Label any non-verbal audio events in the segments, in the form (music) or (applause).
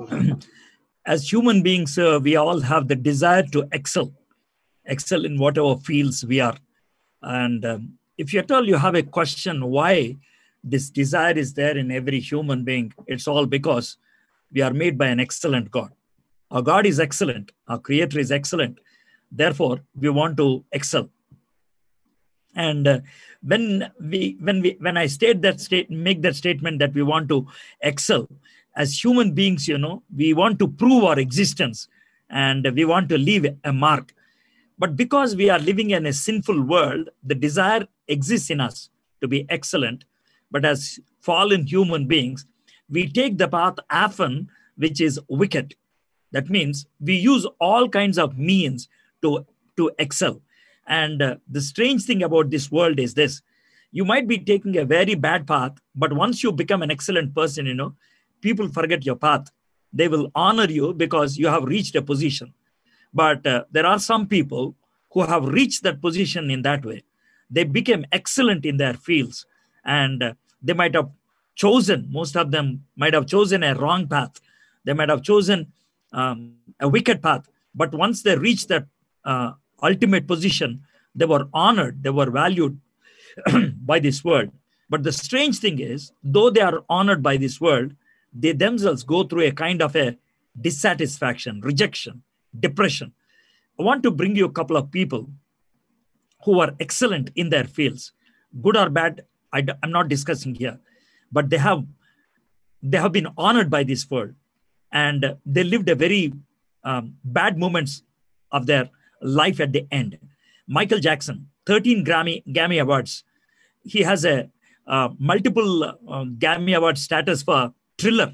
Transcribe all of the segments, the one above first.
(clears throat) As human beings, we all have the desire to excel, excel in whatever fields we are. And um, if you at all you have a question why this desire is there in every human being, it's all because we are made by an excellent God. Our God is excellent, our Creator is excellent. Therefore, we want to excel and uh, when we when we when i state that state make that statement that we want to excel as human beings, you know, we want to prove our existence and we want to leave a mark. But because we are living in a sinful world, the desire exists in us to be excellent. But as fallen human beings, we take the path often which is wicked. That means we use all kinds of means to, to excel. And uh, the strange thing about this world is this you might be taking a very bad path, but once you become an excellent person, you know, people forget your path. They will honor you because you have reached a position. But uh, there are some people who have reached that position in that way. They became excellent in their fields and uh, they might have chosen, most of them might have chosen a wrong path. They might have chosen um, a wicked path. But once they reached that uh, ultimate position, they were honored, they were valued (clears throat) by this world. But the strange thing is, though they are honored by this world, they themselves go through a kind of a dissatisfaction, rejection, depression. I want to bring you a couple of people who are excellent in their fields, good or bad. i d- I'm not discussing here, but they have they have been honored by this world, and they lived a very um, bad moments of their life at the end. Michael Jackson, 13 Grammy Grammy awards. He has a uh, multiple uh, Grammy award status for thriller.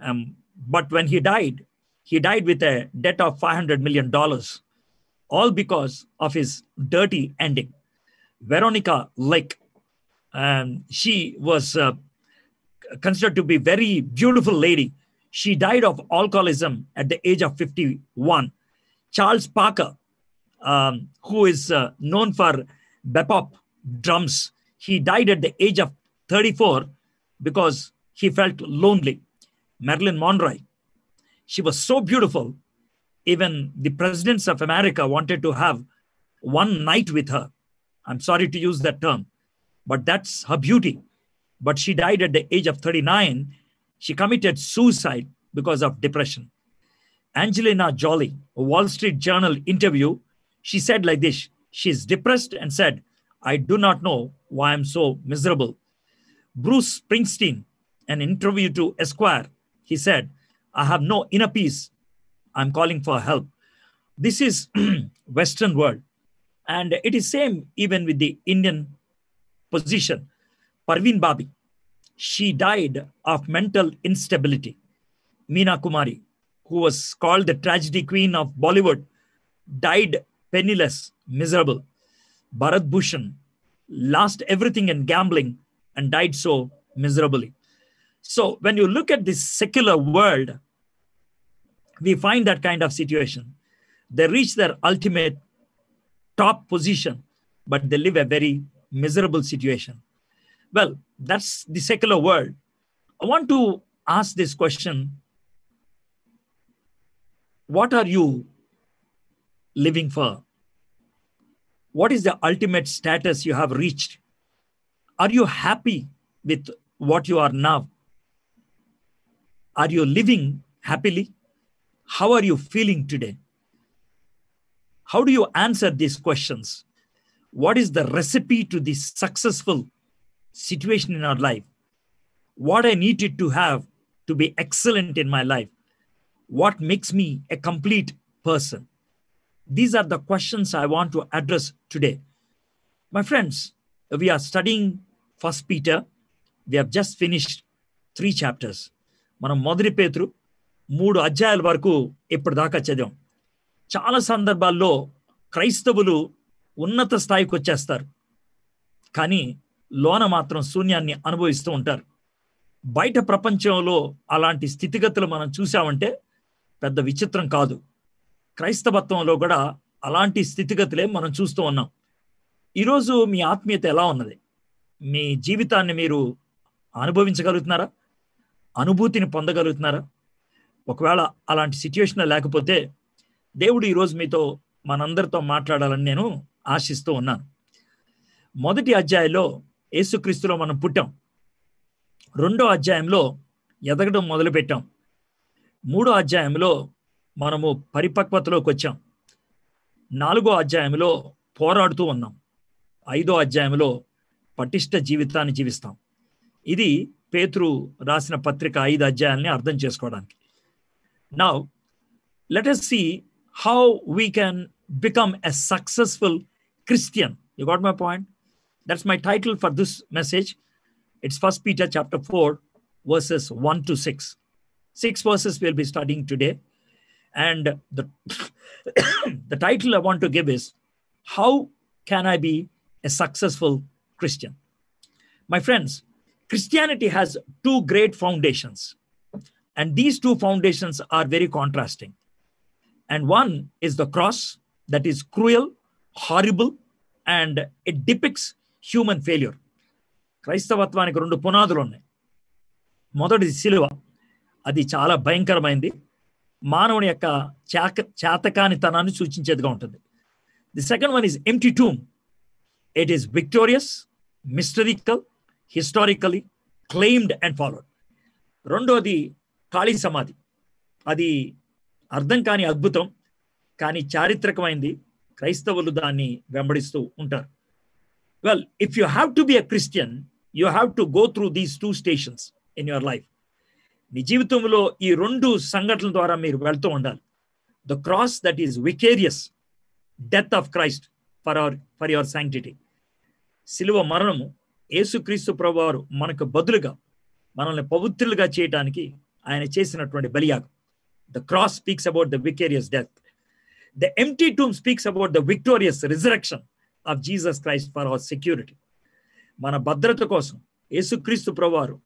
Um, but when he died, he died with a debt of $500 million, all because of his dirty ending. Veronica Lake, um, she was uh, considered to be very beautiful lady. She died of alcoholism at the age of 51. Charles Parker, um, who is uh, known for bebop drums, he died at the age of 34 because he felt lonely. Marilyn Monroe, she was so beautiful, even the presidents of America wanted to have one night with her. I'm sorry to use that term, but that's her beauty. But she died at the age of 39. She committed suicide because of depression. Angelina Jolie, a Wall Street Journal interview, she said like this She's depressed and said, I do not know why I'm so miserable. Bruce Springsteen, an interview to Esquire, he said, I have no inner peace. I'm calling for help. This is (clears throat) Western world. And it is same even with the Indian position. Parveen Babi, she died of mental instability. Meena Kumari, who was called the tragedy queen of Bollywood, died penniless, miserable. Bharat Bhushan lost everything in gambling and died so miserably. So when you look at this secular world, we find that kind of situation. They reach their ultimate top position, but they live a very miserable situation. Well, that's the secular world. I want to ask this question What are you living for? What is the ultimate status you have reached? Are you happy with what you are now? Are you living happily? How are you feeling today? How do you answer these questions? What is the recipe to this successful situation in our life? What I needed to have to be excellent in my life? What makes me a complete person? These are the questions I want to address today. My friends, we are studying First Peter. We have just finished three chapters. మనం మొదటి పేతురు మూడు అధ్యాయాల వరకు ఇప్పటిదాకా చదివాం చాలా సందర్భాల్లో క్రైస్తవులు ఉన్నత స్థాయికి వచ్చేస్తారు కానీ లోన మాత్రం శూన్యాన్ని అనుభవిస్తూ ఉంటారు బయట ప్రపంచంలో అలాంటి స్థితిగతులు మనం చూసామంటే పెద్ద విచిత్రం కాదు క్రైస్తవత్వంలో కూడా అలాంటి స్థితిగతులే మనం చూస్తూ ఉన్నాం ఈరోజు మీ ఆత్మీయత ఎలా ఉన్నది మీ జీవితాన్ని మీరు అనుభవించగలుగుతున్నారా అనుభూతిని పొందగలుగుతున్నారా ఒకవేళ అలాంటి సిచ్యువేషన్ లేకపోతే దేవుడు ఈరోజు మీతో మనందరితో మాట్లాడాలని నేను ఆశిస్తూ ఉన్నాను మొదటి అధ్యాయంలో యేసుక్రీస్తులో మనం పుట్టాం రెండో అధ్యాయంలో ఎదగడం మొదలుపెట్టాం మూడో అధ్యాయంలో మనము పరిపక్వతలోకి వచ్చాం నాలుగో అధ్యాయంలో పోరాడుతూ ఉన్నాం ఐదో అధ్యాయంలో పటిష్ట జీవితాన్ని జీవిస్తాం ఇది పేతురు రాసిన పత్రిక ఐదు అధ్యాయాల్ని అర్థం చేసుకోవడానికి now let us see how we can become a successful Christian you got my point that's my title for this message it's first Peter chapter four verses one to six six verses will be studying today and the the title i want to give is how can i be a successful christian my friends Christianity has two great foundations. And these two foundations are very contrasting. And one is the cross that is cruel, horrible, and it depicts human failure. క్రైస్తవత్వానికి రెండు పునాదులు ఉన్నాయి మొదటిది సిలువ అది చాలా భయంకరమైంది మానవుని యొక్క చేక చేతకాని తనాన్ని సూచించేదిగా ఉంటుంది the second one is empty tomb it is victorious mysterical historically claimed and followed రెండోది ఖాళీ సమాధి అది అర్థం కాని అద్భుతం కానీ చారిత్రకమైంది క్రైస్తవులు దాన్ని వెంబడిస్తూ ఉంటారు well if you have to be a Christian you have to go through these two stations in your life నీ జీవితంలో ఈ రెండు సంఘటనల ద్వారా మీరు వెళ్తూ ఉండాలి the cross that is vicarious death of Christ for our for your sanctity సిలువ మరణము యేసుక్రీస్తు ప్రభువారు మనకు బదులుగా మనల్ని పవిత్రులుగా చేయటానికి ఆయన చేసినటువంటి బలియాగం the cross speaks about the vicarious death the empty tomb speaks about the victorious resurrection of Jesus Christ for our security మన భద్రత కోసం యేసుక్రీస్తు ప్రభువారు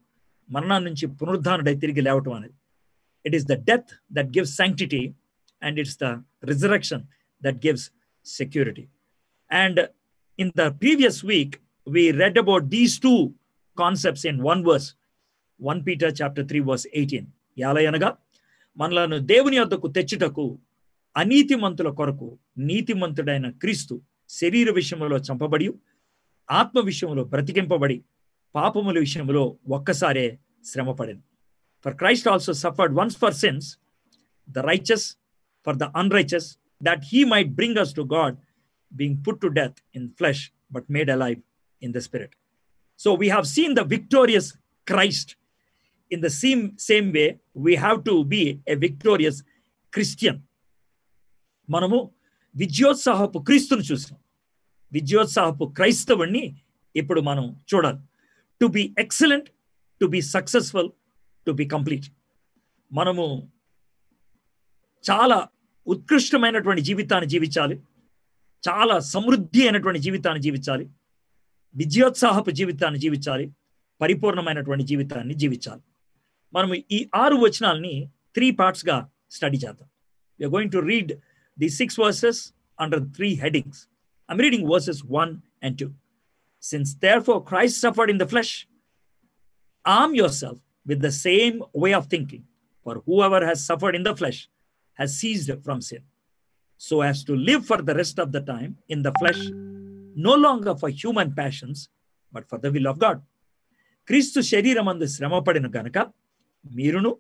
మరణం నుంచి పునరుద్ధానుడై తిరిగి లేవటం అనేది it is the death that gives sanctity and it's the resurrection that gives security and in the previous week we read about these two concepts in one verse one Peter chapter three verse eighteen ఎలాగనగా మనలను దేవుని యొద్దకు తెచ్చుటకు అనీతిమంతుల కొరకు నీతిమంతుడైన క్రీస్తు శరీర విషయంలో చంపబడి ఆత్మ విషయంలో బ్రతికింపబడి పాపముల విషయంలో ఒక్కసారే శ్రమపడింది for Christ also suffered once for sins the righteous for the unrighteous that he might bring us to God being put to death in flesh but made alive in the Spirit. So we have seen the victorious Christ. In the same, same way, we have to be a victorious Christian మనము విజయోత్సాహపు క్రీస్తును చూసాం విజయోత్సాహపు క్రైస్తవుణ్ణి ఇప్పుడు మనం చూడాలి to be excellent to be successful to be complete మనము చాలా ఉత్కృష్టమైనటువంటి జీవితాన్ని జీవించాలి చాలా సమృద్ధి అయినటువంటి జీవితాన్ని జీవించాలి విజయోత్సాహపు జీవితాన్ని జీవించాలి పరిపూర్ణమైనటువంటి జీవితాన్ని జీవించాలి మనం ఈ ఆరు వచనాలని త్రీ పార్ట్స్గా స్టడీ చేద్దాం you're going to read the six verses under three headings I'm reading verses one and two since therefore Christ suffered in the flesh arm yourself with the same way of thinking. For whoever has suffered in the flesh has ceased from sin, so as to live for the rest of the time in the flesh no longer for human passions, but for the will of God. క్రీస్తు శరీరమందు శ్రమపడిన గనక మీరును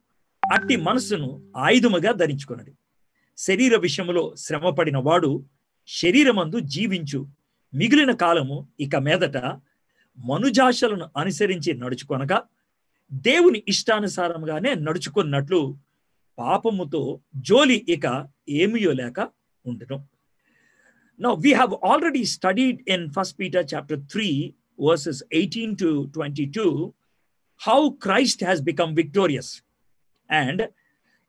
అట్టి మనసును ఆయుధముగా ధరించుకున్నది శరీర విషయంలో శ్రమపడిన వాడు శరీరమందు జీవించు మిగిలిన కాలము ఇక మీదట మనుజాశలను అనుసరించి నడుచుకొనక దేవుని ఇష్టానుసారంగానే నడుచుకున్నట్లు పాపముతో జోలి ఇక ఏమియో లేక ఉండడం Now, we have already studied in 1 Peter chapter 3, verses 18 to 22, how Christ has become victorious. And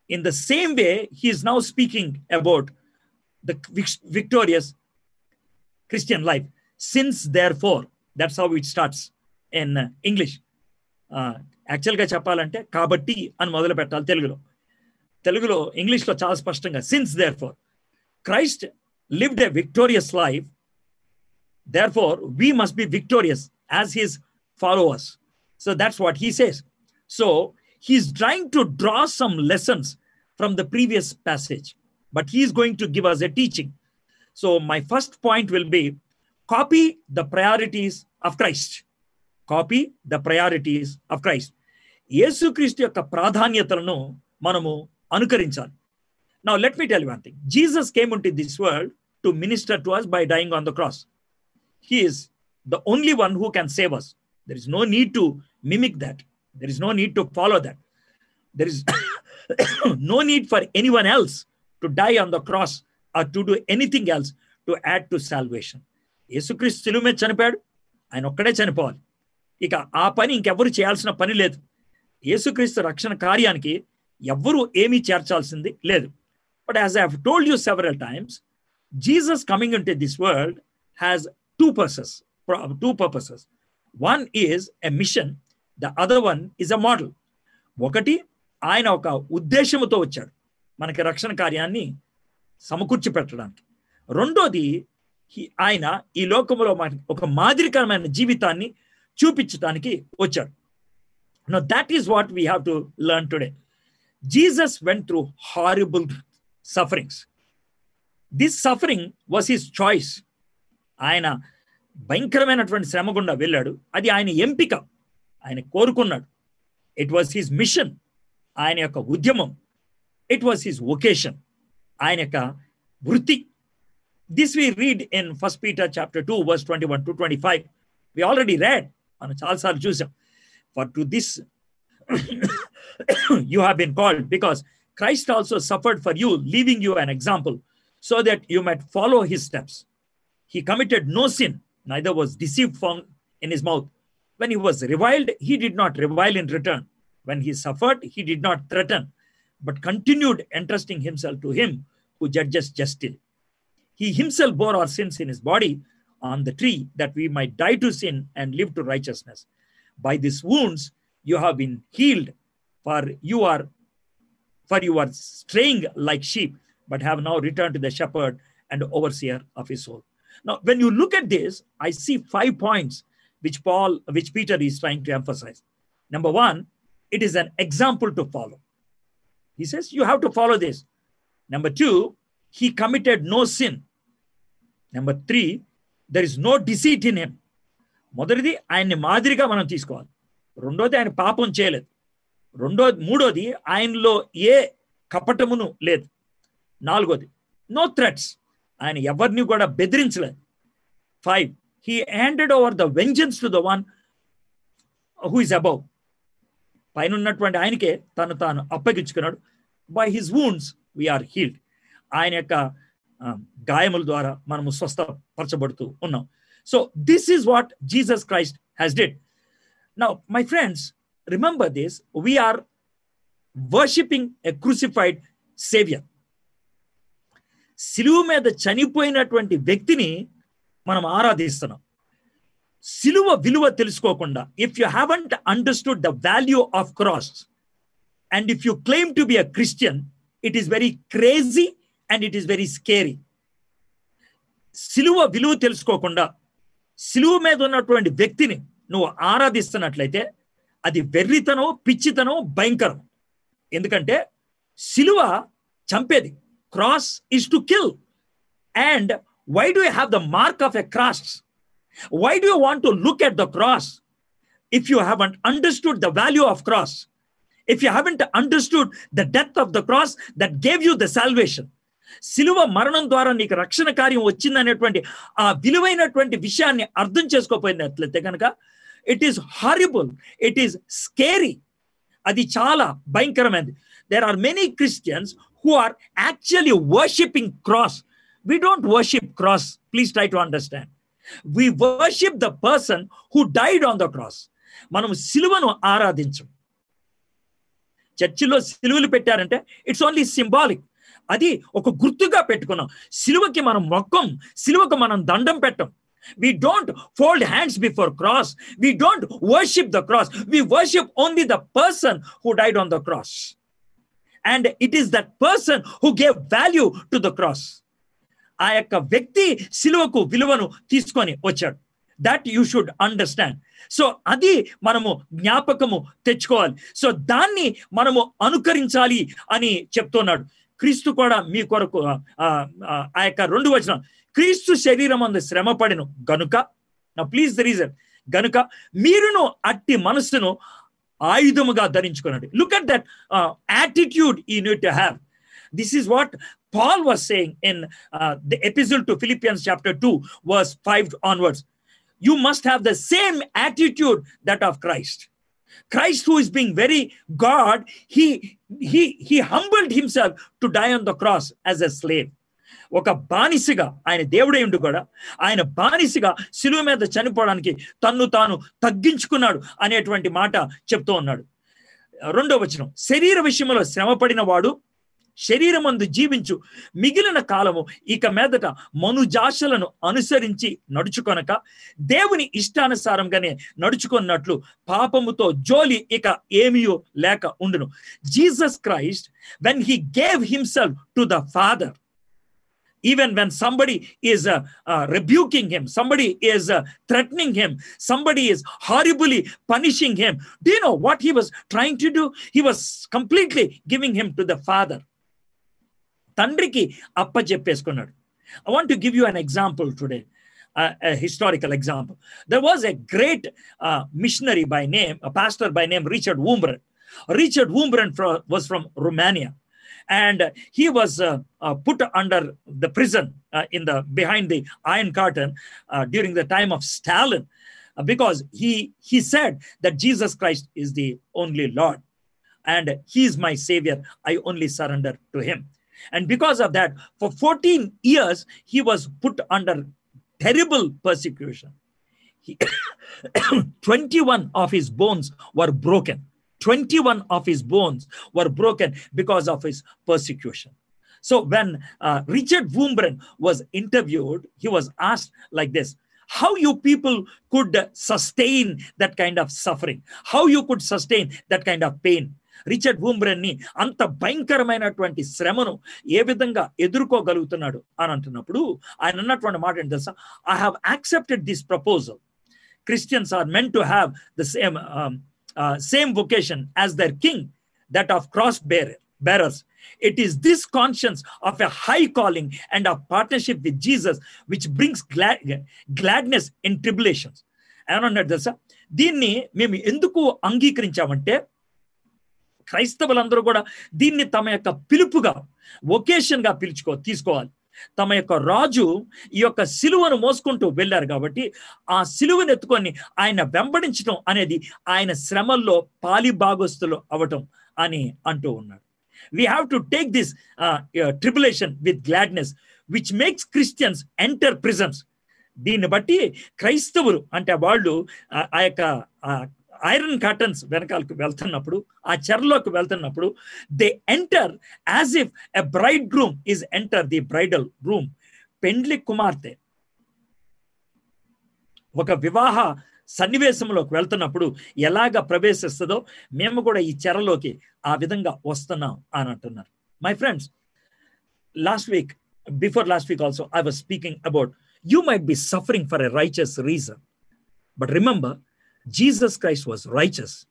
in the same way, he is now speaking about the victorious Christian life. Since, therefore, that's how it starts in English. యాక్చువల్గా uh, చెప్పాలంటే కాబట్టి అని మొదలు పెట్టాలి తెలుగులో తెలుగులో English చాలా స్పష్టంగా since since therefore Christ lived a victorious life. Therefore, we must be victorious as his followers. So that's what he says. So he's trying to draw some lessons from the previous passage, but he's going to give us a teaching. So my first point will be copy the priorities of Christ. Copy the priorities of Christ. యేసుక్రీస్తు యొక్క ప్రాధాన్యతలను మనము అనుకరించాలి Now, let me tell you one thing. Jesus came into this world to minister to us by dying on the cross. He is the only one who can save us. There is no need to mimic that. There is no need to follow that. There is no need for anyone else to die on the cross or to do anything else to add to salvation. యేసుక్రీస్తు సిలువు మీద చనిపోయాడు ఆయన ఒక్కడే చనిపోవాలి ఇక ఆ పని ఇంకెవ్వరు చేయాల్సిన పని లేదు యేసుక్రీస్తు రక్షణ కార్యానికి ఎవ్వరూ ఏమీ చేర్చాల్సింది లేదు But as I've told you several times, Jesus coming into this world has two purposes. Two purposes. One is a mission, the other one is a model. ఒకటి ఆయన ఒక ఉద్దేశంతో వచ్చాడు మనకి రక్షణ కార్యాన్ని సమకూర్చి పెట్టడానికి రెండోది ఆయన ఈ లోకంలో ఒక మాదిరికరమైన జీవితాన్ని చూపించడానికి వచ్చాడు that is what we have to learn today Jesus went through horrible sufferings this suffering was his choice ఆయన భయంకరమైనటువంటి శ్రమ గుండా వెళ్ళాడు అది ఆయన ఎంపిక ఆయన కోరుకున్నాడు ఇట్ వాజ్ హిజ్ మిషన్ ఆయన యొక్క ఉద్యమం ఇట్ వాజ్ హిజ్ ఒకేషన్ ఆయన యొక్క వృత్తి this we read in first Peter chapter two verse twenty one to twenty five we already read మనం చాలాసార్లు చూసాం for to this you have been called because Christ also suffered for you, leaving you an example, so that you might follow his steps. He committed no sin, neither was deceit found in his mouth. When he was reviled, he did not revile in return. When he suffered, he did not threaten, but continued entrusting himself to him who judges justly. He himself bore our sins in his body on the tree that we might die to sin and live to righteousness. By these wounds, you have been healed, for you are for you were straying like sheep, but have now returned to the shepherd and overseer of his soul. Now, when you look at this, I see five points which Paul, which Peter is trying to emphasize. Number one, it is an example to follow. He says you have to follow this. Number two, he committed no sin. Number three, there is no deceit in him. మొదటిది ఆయన్ని మాదిరిగా మనం తీసుకోవాలి రెండోది ఆయన పాపం చేయలేదు రెండో మూడోది ఆయనలో ఏ కపటమును లేదు నాలుగోది నో థ్రెట్స్ ఆయన ఎవరిని కూడా బెదిరించలేదు five he handed over the vengeance to the one who is above పైన ఉన్నటువంటి ఆయనకే తను తాను అప్పగించుకున్నాడు by his wounds we are healed ఆయన యొక్క గాయముల ద్వారా మనము స్వస్థపరచబడుతూ ఉన్నాం so this is what Jesus Christ has did నా my friends remember this we are worshipping a crucified saviour సిలువ మీద చనిపోయినటువంటి వ్యక్తిని మనం ఆరాధిస్తున్నాం సిలువ విలువ తెలుసుకోకుండా if you haven't understood the value of cross and if you claim to be a Christian it is very crazy and it is very scary సిలువ విలువ తెలుసుకోకుండా సిలువ మీద ఉన్నటువంటి వ్యక్తిని నువ్వు ఆరాధిస్తున్నట్లయితే అది వెర్రితనం పిచ్చితనం భయంకరం ఎందుకంటే సిలువ చంపేది cross is to kill and why do have the mark of a cross why do want to look at the cross if you haven't understood the value of cross if you haven't understood the death of the cross that gave you the salvation సిలువ మరణం ద్వారా నీకు రక్షణ కార్యం వచ్చిందనేటువంటి ఆ విలువైనటువంటి విషయాన్ని అర్థం చేసుకోపోయినట్లయితే కనుక it is horrible it is scary అది చాలా భయంకరమైనది there are many Christians who are actually worshipping cross we don't worship cross please try to understand we worship the person who died on the cross మనం సిలువను ఆరాధించం చర్చిలో సిలువలు పెట్టారంటే it's only symbolic అది ఒక గుర్తుగా పెట్టుకున్నాం సిలువకి మనం మొక్కం సిలువకు మనం దండం పెట్టం We don't fold hands before cross. We don't worship the cross. We worship only the person who died on the cross. And it is that person who gave value to the cross. ఆ యొక్క వ్యక్తి సిలువకు విలువను తీసుకొని వచ్చాడు that you should understand so అది మనము జ్ఞాపకము తెచ్చుకోవాలి సో దాన్ని మనము అనుకరించాలి అని చెప్తున్నాడు క్రీస్తు కూడా మీ కొరకు ఆ యొక్క రెండు వచనం క్రీస్తు శరీరం అందు శ్రమ పడిను గనుక నా ప్లీజ్ ద రీజన్ గనుక మీరును అట్టి మనస్సును ఆయుధముగా ధరించుకునండి look at that attitude we need to have this is what Paul was saying in the episode to Philippians chapter two verse five onwards you must have the same attitude that of Christ Christ, who is being very God, he he he humbled himself to die on the cross as a slave. ఒక బానిసిగా ఆయన దేవుడే ఉండు కూడా ఆయన బానిసిగా సిలువ మీద చనిపోవడానికి తన్ను తాను తగ్గించుకున్నాడు అనేటువంటి మాట చెప్తూ ఉన్నాడు రెండో వచనం శరీర విషయంలో శ్రమ పడిన వాడు శరీరమందు జీవించు మిగిలిన కాలము ఇక మీదట మనుజాషలను అనుసరించి నడుచుకొనక దేవుని ఇష్టానుసారంగానే నడుచుకున్నట్లు పాపముతో జోలి ఇక ఏమియో లేక ఉండును Jesus Christ when he gave himself to the father even when somebody is uh, uh, rebuking him, somebody is uh, threatening him, somebody is horribly punishing him. Do you know what he was trying to do? He was completely giving him to the father. తండ్రికి అప్పచెప్పేసుకున్నాడు I want to give you an example today historical example. There was a great missionary by name, a pastor by name Richard Wombrand. Richard Wombrand was from Romania and he was uh, uh, put under the prison uh, in the behind the iron curtain during the time of Stalin because he he said that Jesus Christ is the only Lord and he is my savior I only surrender to him and because of that for 14 years he was put under terrible persecution he, (coughs) 21 of his bones were broken 21 of his bones were broken because of his persecution. So when uh, Richard Wurmbrand was interviewed, he was asked like this, how you people could sustain that kind of suffering, how you could sustain that kind of pain. Richard బూమ్బ్రన్ని అంత భయంకరమైనటువంటి శ్రమను ఏ విధంగా ఎదుర్కోగలుగుతున్నాడు అని అంటున్నప్పుడు ఆయన అన్నటువంటి మాట ఏంటి తెలుసా I have accepted this proposal Christians are meant to have the same uh, same vocation as their king, that of cross bearer, bearers. It is this conscience of a high calling and of partnership with Jesus which brings glad, gladness in tribulations. ఏమన్నాడు తెలుసా దీన్ని మేము ఎందుకు అంగీకరించామంటే క్రైస్తవులందరూ కూడా దీన్ని తమ యొక్క పిలుపుగా వొకేషన్గా పిలుచుకో తీసుకోవాలి తమ యొక్క రాజు ఈ యొక్క సిలువను మోసుకుంటూ వెళ్ళారు కాబట్టి ఆ సిలువను ఎత్తుకొని ఆయన వెంబడించడం అనేది ఆయన శ్రమల్లో పాలి భాగస్తులు అవటం అని అంటూ ఉన్నాడు we have to take this tribulation with gladness which makes Christians enter prisons దీన్ని బట్టి క్రైస్తవులు అంటే వాళ్ళు ఆ యొక్క ఐరన్ కర్టన్స్ వెనకాలకు వెళ్తున్నప్పుడు ఆ చెరలోకి వెళ్తున్నప్పుడు they enter as if a bride room is enter the bridal room పెండ్లి కుమార్తె ఒక వివాహ సన్నివేశంలోకి వెళ్తున్నప్పుడు ఎలాగ ప్రవేశిస్తుందో మేము కూడా ఈ చెరలోకి ఆ విధంగా వస్తున్నాం అని అంటున్నారు my friends last week before last week also I was speaking about you might be suffering for a righteous reason but remember Jesus Christ was righteous.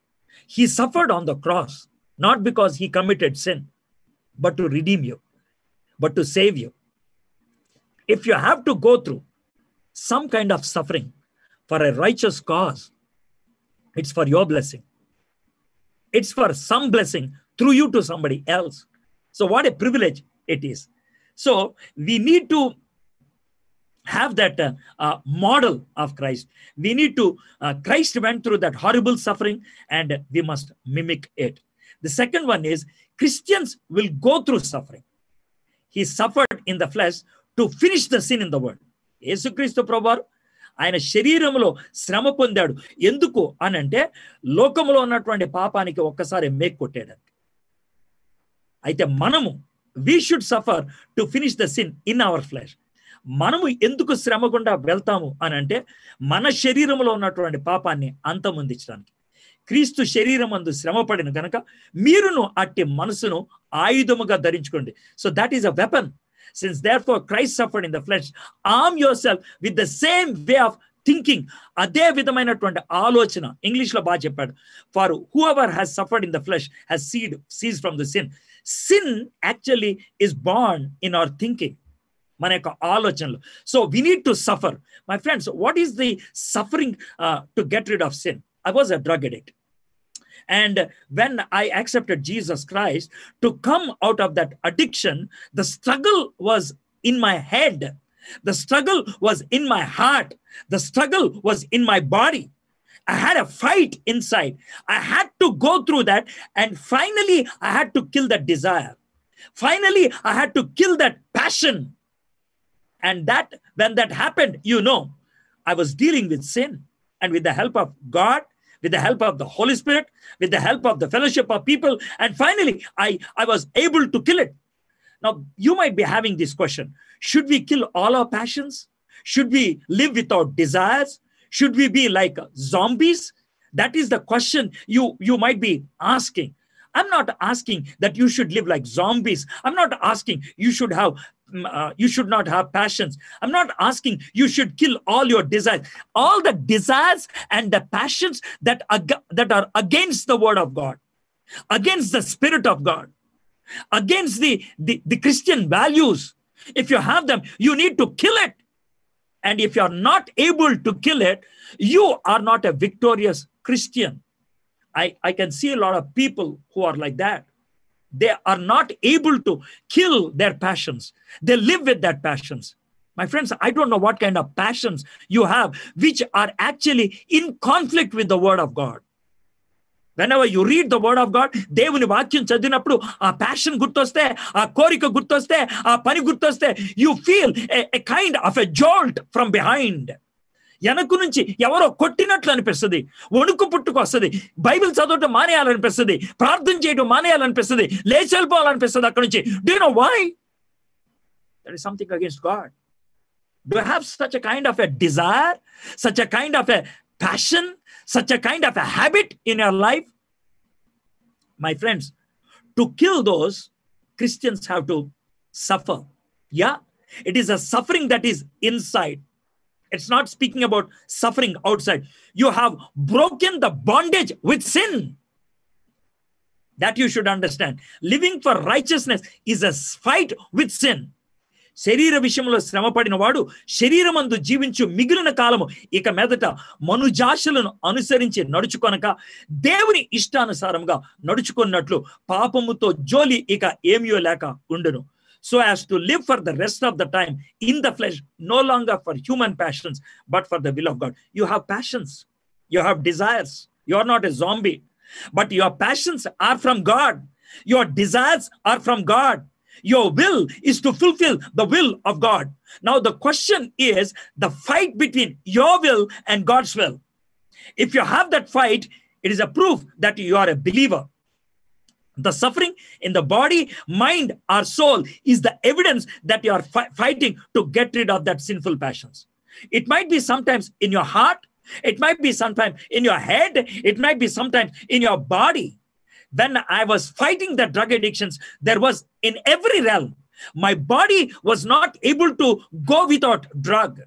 He suffered on the cross, not because he committed sin, but to redeem you, but to save you. If you have to go through some kind of suffering for a righteous cause, it's for your blessing. It's for some blessing through you to somebody else. So, what a privilege it is. So, we need to have that model of Christ we need to Christ went through that horrible suffering and we must mimic it the second one is Christians will go through suffering he suffered in the flesh to finish the sin in the world యేసుక్రీస్తు ప్రభువారు ఆయన శరీరంలో శ్రమ పొందాడు ఎందుకు అని అంటే లోకంలో ఉన్నటువంటి పాపానికి ఒక్కసారి మేక్ కొట్టేదానికి అయితే మనము we should suffer to finish the sin in our flesh మనము ఎందుకు శ్రమ గుండా వెళ్తాము అని అంటే మన శరీరంలో ఉన్నటువంటి పాపాన్ని అంతమొందించడానికి క్రీస్తు శరీరం అందు శ్రమ పడిన కనుక మీరును అట్టి మనసును ఆయుధముగా ధరించుకోండి so that is a weapon since therefore Christ suffered in the flesh arm yourself with the same way of thinking అదే విధమైనటువంటి ఆలోచన ఇంగ్లీష్లో బాగా చెప్పాడు for whoever has suffered in the flesh has ceased cease from the sin sin actually is bond in our thinking మన యొక్క ఆలోచనలు so we need to suffer my friends what is the suffering to get rid of sin I was a drug addict And when I accepted Jesus Christ to come out of that addiction, the struggle was in my head. The struggle was in my heart. The struggle was in my body. I had a fight inside. I had to go through that. And finally, I had to kill that desire. Finally, I had to kill that passion. And that, when that happened, you know, I was dealing with sin. And with the help of God, with the help of the Holy Spirit, with the help of the fellowship of people. And finally, I, I was able to kill it. Now, you might be having this question Should we kill all our passions? Should we live without desires? Should we be like zombies? That is the question you, you might be asking. I'm not asking that you should live like zombies. I'm not asking you should have uh, you should not have passions i'm not asking you should kill all your desires all the desires and the passions that ag- that are against the word of god against the spirit of god against the, the the christian values if you have them you need to kill it and if you are not able to kill it you are not a victorious christian i i can see a lot of people who are like that they are not able to kill their passions they live with that passions my friends i don't know what kind of passions you have which are actually in conflict with the word of god whenever you read the word of god devuni vakyam chadinappudu a passion gurtoste a korika gurtoste a pani gurtoste you feel a kind of a jolt from behind వెనక నుంచి ఎవరో కొట్టినట్లు అనిపిస్తుంది వణుకు పుట్టుకు వస్తుంది Bible చదవటం మానేయాలనిపిస్తుంది ప్రార్థన చేయడం మానేయాలనిపిస్తుంది లేచి వెళ్ళిపోవాలనిపిస్తుంది అక్కడ నుంచి do know why that is something against God do have such a kind of a desire such a kind of a passion such a kind of a habit in your life my friends to kill those Christians have to suffer yeah it is a suffering that is inside it's not speaking about suffering outside you have broken the bondage with sin that you should understand living for righteousness is a fight with sin శరీర విషయంలో శ్రమ పడిన వాడు శరీరమందు జీవించు మిగిలిన కాలము ఇక మెదట మనుజాషులను అనుసరించి నడుచుకొనక దేవుని ఇష్టానుసారంగా నడుచుకున్నట్లు పాపముతో జోలి ఇక ఏమియో లేక ఉండును so as to live for the rest of the time in the flesh, no longer for human passions, but for the will of God. You have passions, you have desires. You are not a zombie, but your passions are from God, your desires are from God. Your will is to fulfill the will of God. Now, the question is the fight between your will and God's will. If you have that fight, it is a proof that you are a believer the suffering in the body, mind, or soul is the evidence that you are fi- fighting to get rid of that sinful passions. It might be sometimes in your heart, it might be sometimes in your head, it might be sometimes in your body. When I was fighting the drug addictions, there was in every realm, my body was not able to go without drug.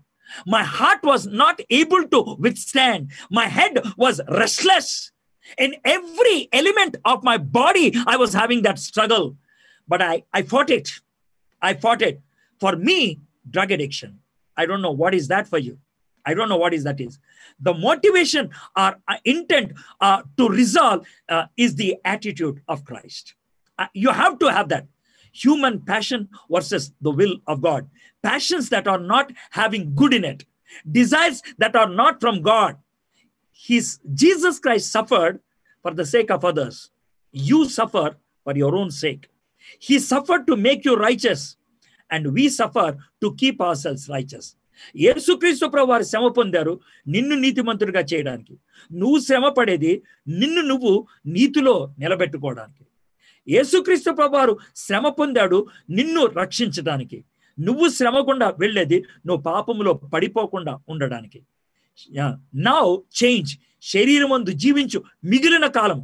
My heart was not able to withstand. My head was restless in every element of my body, I was having that struggle. But I, I fought it. I fought it. For me, drug addiction. I don't know what is that for you. I don't know what is that is. The motivation or uh, intent uh, to resolve uh, is the attitude of Christ. Uh, you have to have that human passion versus the will of God. Passions that are not having good in it, desires that are not from God, he's Jesus Christ suffered for the sake of others you suffer for your own sake he suffer to make you righteous and we suffer to keep our selves righteous ఏసుక్రీస్తు ప్రభు వారు శ్రమ పొందారు నిన్ను నీతి నీతిమంతుడిగా చేయడానికి నువ్వు శ్రమ పడేది నిన్ను నువ్వు నీతిలో నిలబెట్టుకోవడానికి ఏసుక్రీస్తు ప్రభు వారు శ్రమ పొందాడు నిన్ను రక్షించడానికి నువ్వు శ్రమకుండా వెళ్ళేది నువ్వు పాపంలో పడిపోకుండా ఉండడానికి నౌ చేంజ్ శరీరం అందు జీవించు మిగిలిన కాలం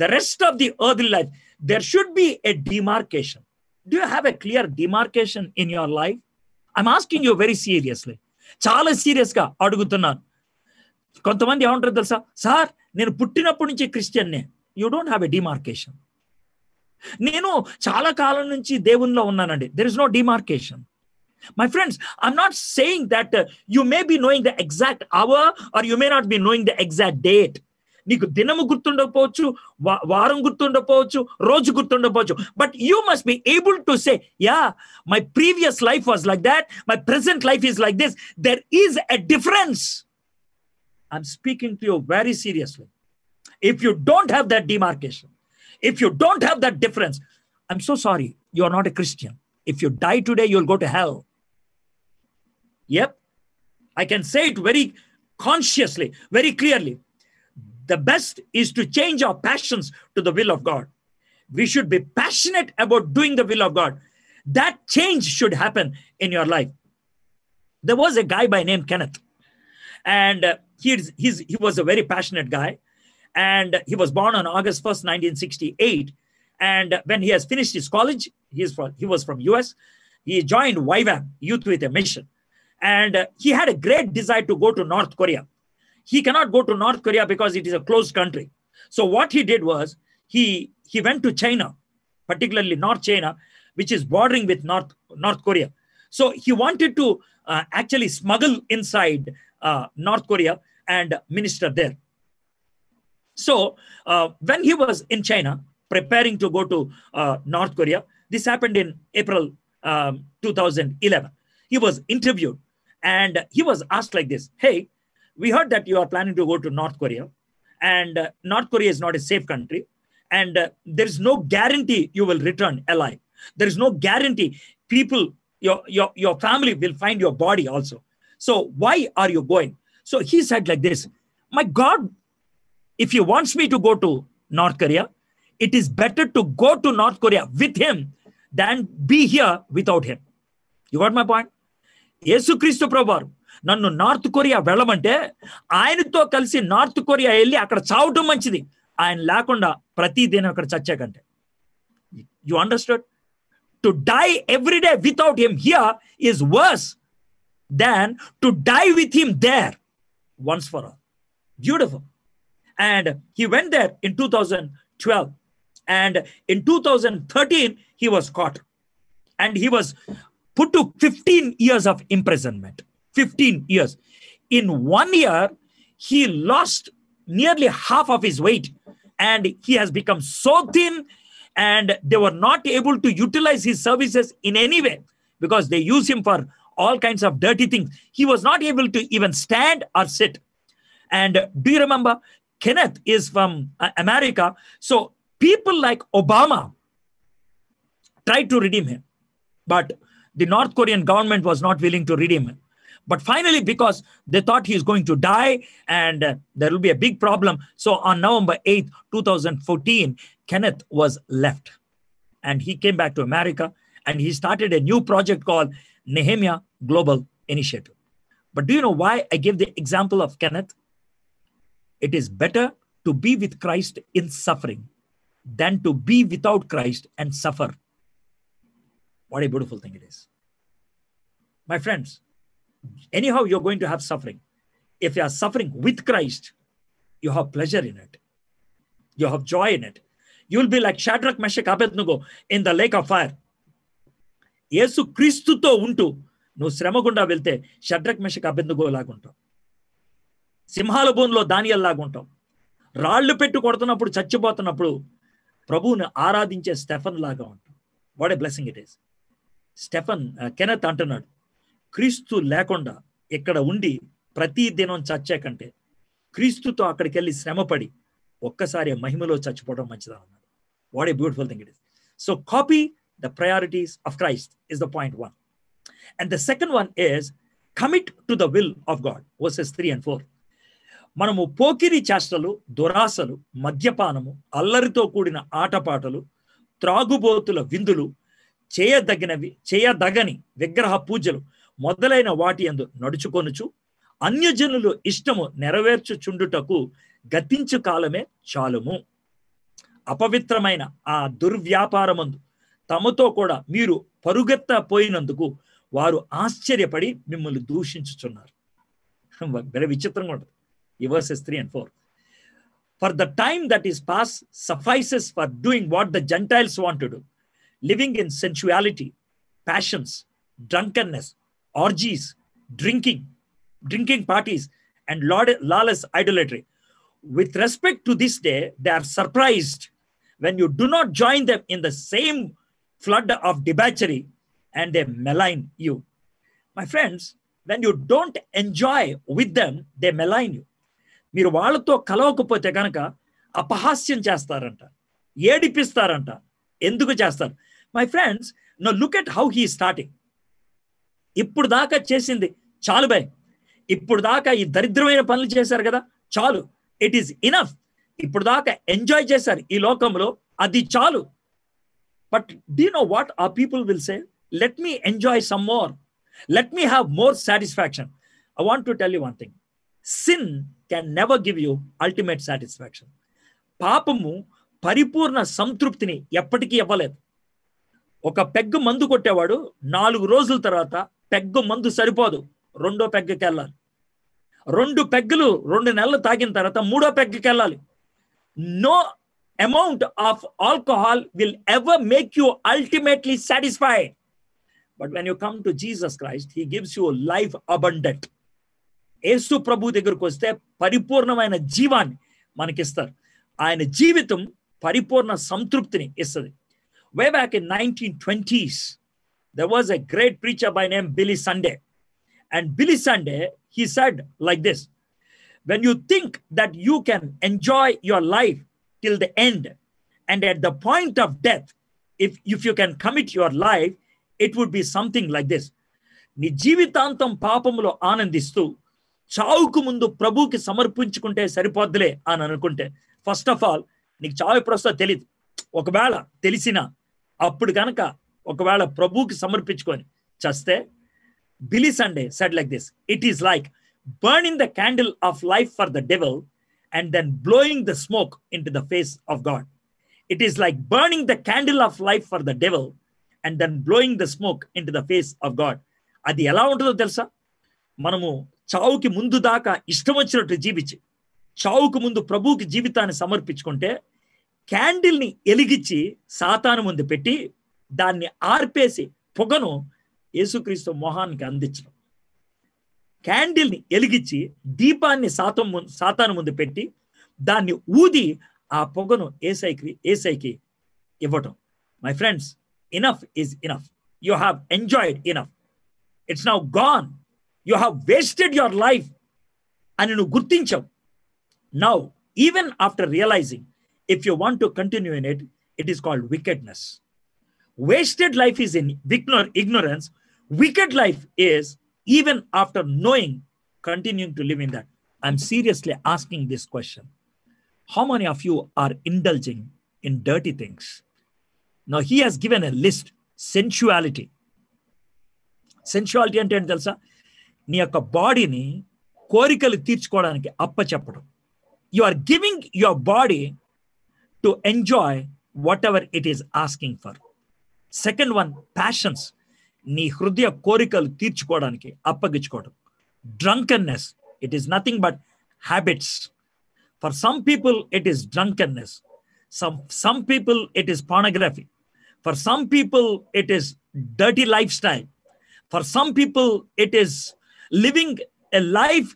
the rest of the earth life there should be a demarcation do you have a clear demarcation in your life I'm asking you very seriously చాలా సీరియస్గా అడుగుతున్నాను కొంతమంది ఏమంటారు తెలుసా సార్ నేను పుట్టినప్పటి నుంచి క్రిస్టియన్నే you don't have a demarcation నేను చాలా కాలం నుంచి దేవునిలో ఉన్నానండి there is no demarcation My friends, I'm not saying that uh, you may be knowing the exact hour or you may not be knowing the exact date. నీకు దినము గుర్తుండకపోవచ్చు వారం గుర్తుండకపోవచ్చు రోజు గుర్తుండకపోవచ్చు but you must be able to say yeah my previous life was like that my present life is like this there is a difference I'm speaking to you very seriously if you don't have that demarcation, if you don't have that difference, I'm so sorry, you are not a Christian. If you die today, you'll go to hell. Yep, I can say it very consciously, very clearly. The best is to change our passions to the will of God. We should be passionate about doing the will of God. That change should happen in your life. There was a guy by name Kenneth, and uh, he's, he's, he was a very passionate guy. And he was born on August 1st, 1968. And when he has finished his college, he, is from, he was from US. He joined YVAM, Youth with a Mission and he had a great desire to go to North Korea. He cannot go to North Korea because it is a closed country. So what he did was he he went to China, particularly North China, which is bordering with North North Korea. So he wanted to uh, actually smuggle inside uh, North Korea and minister there. So uh, when he was in China preparing to go to uh, North Korea, this happened in April um, 2011. He was interviewed and he was asked like this Hey, we heard that you are planning to go to North Korea, and uh, North Korea is not a safe country, and uh, there is no guarantee you will return alive. There is no guarantee people, your, your, your family will find your body also. So, why are you going? So he said like this My God, if he wants me to go to North Korea, it is better to go to North Korea with him than be here without him. You got my point? యేసుక్రీస్తు ప్రభువారు నన్ను north Korea వెళ్ళమంటే ఆయనతో కలిసి north Korea వెళ్ళి అక్కడ చావటం మంచిది ఆయన లేకుండా దినం అక్కడ చచ్చాకంటే you understand to die every day without him here is worse than to die with him there once for all beautiful and he went there in two thousand twelve and in two thousand thirteen he was caught and he was put to 15 years of imprisonment. 15 years. In one year, he lost nearly half of his weight and he has become so thin and they were not able to utilize his services in any way because they use him for all kinds of dirty things. He was not able to even stand or sit. And do you remember? Kenneth is from uh, America. So people like Obama tried to redeem him. But the North Korean government was not willing to redeem him. But finally, because they thought he's going to die and uh, there will be a big problem. So on November 8th, 2014, Kenneth was left and he came back to America and he started a new project called Nehemiah Global Initiative. But do you know why I give the example of Kenneth? It is better to be with Christ in suffering than to be without Christ and suffer What a beautiful thing it is. My friends, anyhow, you're going to have suffering. If you are suffering with Christ, you have pleasure in it, you have joy in it. You will be like Shadrach, Meshach, Abednego in the lake of fire. Yesu క్రీస్తుతో ఉంటూ నువ్వు శ్రమ గుండా వెళ్తే షడ్రక్ మెషక్ అబెందుగో లాగుంటావు సింహాల భూమిలో దానియల్ లాగుంటావు రాళ్లు పెట్టి కొడుతున్నప్పుడు చచ్చిపోతున్నప్పుడు ప్రభువుని ఆరాధించే స్టెఫన్ లాగా ఉంటాం what a blessing it is Stephen కెనత్ అంటున్నాడు క్రీస్తు లేకుండా ఇక్కడ ఉండి ప్రతి దినం చచ్చే కంటే క్రీస్తుతో అక్కడికి వెళ్ళి శ్రమపడి ఒక్కసారి మహిమలో చచ్చిపోవడం మంచిదా అన్నాడు what a beautiful thing it is so copy the priorities of Christ is the point one and the second one is commit to the will of God verses three and four మనము పోకిరి చేష్టలు దురాశలు మద్యపానము అల్లరితో కూడిన ఆటపాటలు త్రాగుబోతుల విందులు చేయదగినవి చేయదగని విగ్రహ పూజలు మొదలైన వాటి ఎందు నడుచుకొనుచు అన్యజనులు ఇష్టము నెరవేర్చుచుండుటకు గతించు కాలమే చాలుము అపవిత్రమైన ఆ దుర్వ్యాపారమందు తమతో కూడా మీరు పరుగెత్త పోయినందుకు వారు ఆశ్చర్యపడి మిమ్మల్ని దూషించుచున్నారు (laughs) వెరీ విచిత్రంగా ఉంటుంది ఈ verses three and four for the time that is past suffices for doing what the Gentiles want to do living in sensuality, passions, drunkenness, orgies, drinking, drinking parties, and lawless idolatry. With respect to this day, they are surprised when you do not join them in the same flood of debauchery and they malign you. My friends, when you don't enjoy with them, they malign you. మీరు వాళ్ళతో కలవకపోతే కనుక అపహాస్యం చేస్తారంట ఏడిపిస్తారంట ఎందుకు చేస్తారు my friends no look at how he starting ఇప్పుడు దాకా చేసింది చాలు బై ఇప్పుడు దాకా ఈ దరిద్రమైన పనులు చేశారు కదా చాలు ఇట్ ఈస్ ఇనఫ్ ఇప్పుడు దాకా ఎంజాయ్ చేశారు ఈ లోకంలో అది చాలు but they know what uh people will say let me enjoy some more let me have more satisfaction I want to tell you one thing sin can never give you ultimate satisfaction పాపము పరిపూర్ణ సంతృప్తిని ఎప్పటికీ ఇవ్వలేదు ఒక peg మందు కొట్టేవాడు నాలుగు రోజుల తర్వాత పెగ్గు మందు సరిపోదు రెండో పెగ్గకి వెళ్ళాలి రెండు పెగ్గులు రెండు నెలలు తాగిన తర్వాత మూడో పెగ్గకి వెళ్ళాలి no amount of alcohol will ever make you ultimately satisfy but when you come to Jesus Christ he gives you life abundant Yesu ప్రభు దగ్గరకు వస్తే పరిపూర్ణమైన జీవాన్ని మనకిస్తారు ఆయన జీవితం పరిపూర్ణ సంతృప్తిని ఇస్తుంది Way back in 1920s, there was a great preacher by name Billy Sunday. And Billy Sunday, he said like this, when you think that you can enjoy your life till the end, and at the point of death, if, if you can commit your life, it would be something like this. నీ జీవితాంతం పాపములో ఆనందిస్తూ చావుకు ముందు ప్రభుకి సమర్పించుకుంటే సరిపోద్దులే అని అనుకుంటే first of all నీకు చావు ఎప్పుడు వస్తో తెలియదు ఒకవేళ తెలిసినా అప్పుడు కనుక ఒకవేళ ప్రభువుకి సమర్పించుకొని చస్తే Billy Sunday said like this it is like burn in the candle of life for the devil and then blowing the smoke into the face of God it is like burning the candle of life for the devil and then blowing the smoke into the face of God అది ఎలా ఉంటుందో తెలుసా మనము చావుకి ముందు దాకా ఇష్టం వచ్చినట్టు జీవించి చావుకు ముందు ప్రభువుకి జీవితాన్ని సమర్పించుకుంటే క్యాండిల్ని ఎలిగించి సాతాను ముందు పెట్టి దాన్ని ఆర్పేసి పొగను యేసుక్రీస్తు మొహానికి అందించడం క్యాండిల్ని ఎలిగించి దీపాన్ని సాతం సాతాను ముందు పెట్టి దాన్ని ఊది ఆ పొగను ఏసైకి ఏసైకి ఇవ్వటం my friends enough is enough you have enjoyed enough it's now gone you have wasted your life అని నువ్వు గుర్తించవు now even after realizing if you want to continue in it, it is called wickedness. Wasted life is in ignorance. Wicked life is even after knowing, continuing to live in that. I'm seriously asking this question. How many of you are indulging in dirty things? Now, he has given a list sensuality. Sensuality and ఏంటి తెలుసా నీ యొక్క బాడీని కోరికలు తీర్చుకోవడానికి అప్పచెప్పడం you are giving your body to enjoy whatever it is asking for second one passions నీ హృదయ కోరికలు తీర్చుకోవడానికి అప్పగించుకోవడం drunkenness it is nothing but habits for some people it is drunkenness some some people it is pornography for some people it is dirty lifestyle for some people it is living a life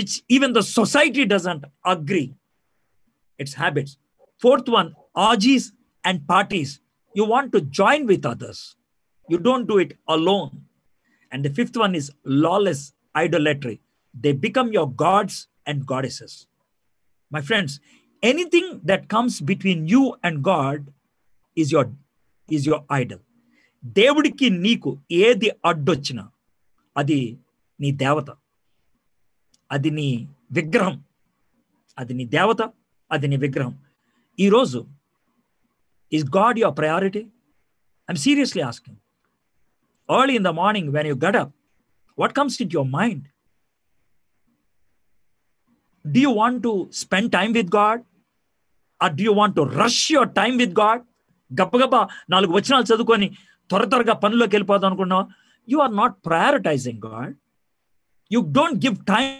which even the society doesn't agree it's habits Fourth one, orgies and parties. You want to join with others. You don't do it alone. And the fifth one is lawless idolatry. They become your gods and goddesses. My friends, anything that comes between you and God is your is your idol. దేవుడికి niku ఏది అడ్డొచ్చినా అది ni devata అది ni విగ్రహం అది ni devata అది ni విగ్రహం Erosu is God your priority? I'm seriously asking. Early in the morning, when you get up, what comes into your mind? Do you want to spend time with God? Or do you want to rush your time with God? You are not prioritizing God. You don't give time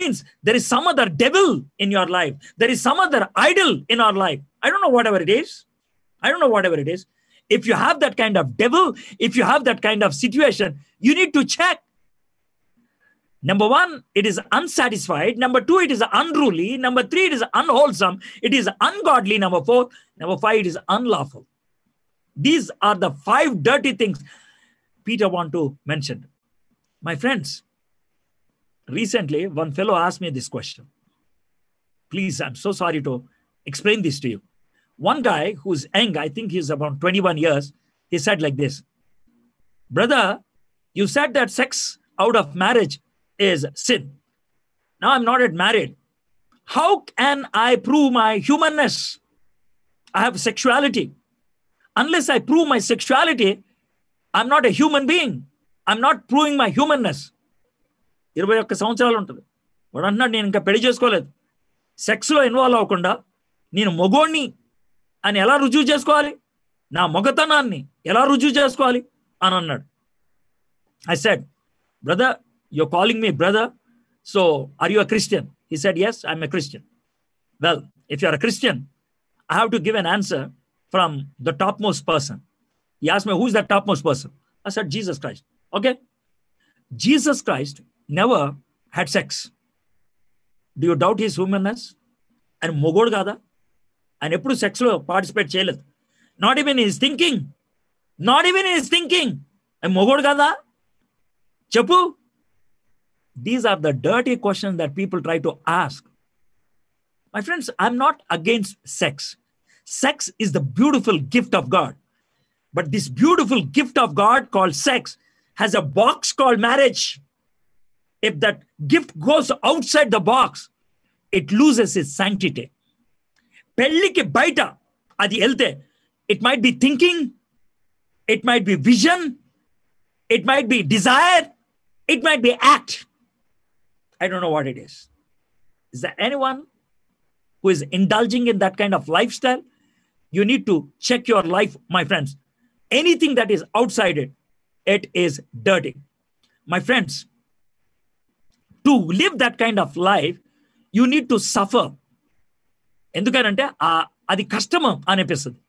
means there is some other devil in your life. There is some other idol in our life. I don't know whatever it is. I don't know whatever it is. If you have that kind of devil, if you have that kind of situation, you need to check. Number one, it is unsatisfied. Number two, it is unruly. Number three, it is unwholesome. It is ungodly. Number four, number five, it is unlawful. These are the five dirty things Peter want to mention. My friends, recently one fellow asked me this question please i'm so sorry to explain this to you one guy who's young i think he's about 21 years he said like this brother you said that sex out of marriage is sin now i'm not yet married how can i prove my humanness i have sexuality unless i prove my sexuality i'm not a human being i'm not proving my humanness ఇరవై ఒక్క సంవత్సరాలు ఉంటుంది వాడు అంటున్నాడు నేను ఇంకా పెళ్లి చేసుకోలేదు సెక్స్లో ఇన్వాల్వ్ అవ్వకుండా నేను మగోణ్ణి అని ఎలా రుజువు చేసుకోవాలి నా మొగతనాన్ని ఎలా రుజువు చేసుకోవాలి అని అన్నాడు I said brother you calling me brother so are you a Christian he said yes I'm a Christian well if you are a Christian I have to give an answer from the topmost person as my is the topmost person I said Jesus Christ okay Jesus Christ never had sex. Do you doubt his humanness? And Mogod Gada? And he put sex Not even his thinking. Not even his thinking. And Mogod Gada? Chapu? These are the dirty questions that people try to ask. My friends, I'm not against sex. Sex is the beautiful gift of God. But this beautiful gift of God called sex has a box called marriage if that gift goes outside the box, it loses its sanctity. పెళ్ళికి బయట అది వెళ్తే it might be thinking it might be vision it might be desire it might be act I don't know what it is is the anyone who is indulging in that kind of lifestyle you need to check your life my friends anything that is outside it it is dirty my friends to live that kind of life you need to suffer ఎందుకనంటే అది కష్టము అనిపిస్తుంది